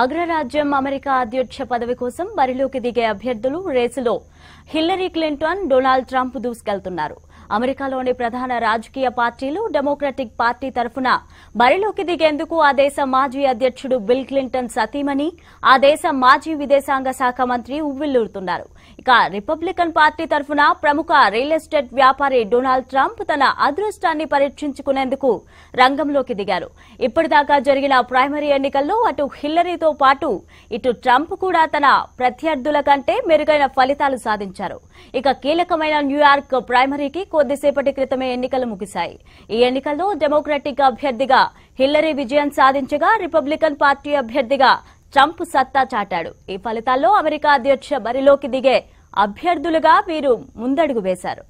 అగ్రరాజ్యం అమెరికా అధ్యక్ష పదవి కోసం బరిలోకి దిగే అభ్యర్థులు రేసులో హిల్లరీ క్లింటన్ డొనాల్డ్ ట్రంప్ దూసుకెళ్తున్నారు అమెరికాలోని ప్రధాన రాజకీయ పార్టీలు డెమోక్రటిక్ పార్టీ తరఫున బరిలోకి దిగేందుకు ఆ దేశ మాజీ అధ్యక్షుడు బిల్ క్లింటన్ సతీమణి ఆ దేశ మాజీ విదేశాంగ శాఖ మంత్రి ఉవ్విల్లూరుతున్నారు ఇక రిపబ్లికన్ పార్టీ తరఫున ప్రముఖ రియల్ ఎస్టేట్ వ్యాపారి డొనాల్డ్ ట్రంప్ తన అదృష్టాన్ని పరీక్షించుకునేందుకు రంగంలోకి దిగారు ఇప్పటిదాకా జరిగిన ప్రైమరీ ఎన్నికల్లో అటు హిల్లరీతో పాటు ఇటు ట్రంప్ కూడా తన ప్రత్యర్థుల కంటే మెరుగైన ఫలితాలు సాధించారు ఇక కీలకమైన న్యూయార్క్ ప్రైమరీకి కొద్దిసేపటి క్రితమే ఎన్నికలు ముగిశాయి ఈ ఎన్నికల్లో డెమోక్రటిక్ అభ్యర్థిగా హిల్లరీ విజయం సాధించగా రిపబ్లికన్ పార్టీ అభ్యర్థిగా ట్రంప్ సత్తా చాటాడు ఈ ఫలితాల్లో అమెరికా అధ్యక్ష బరిలోకి దిగే అభ్యర్థులుగా వీరు ముందడుగు వేశారు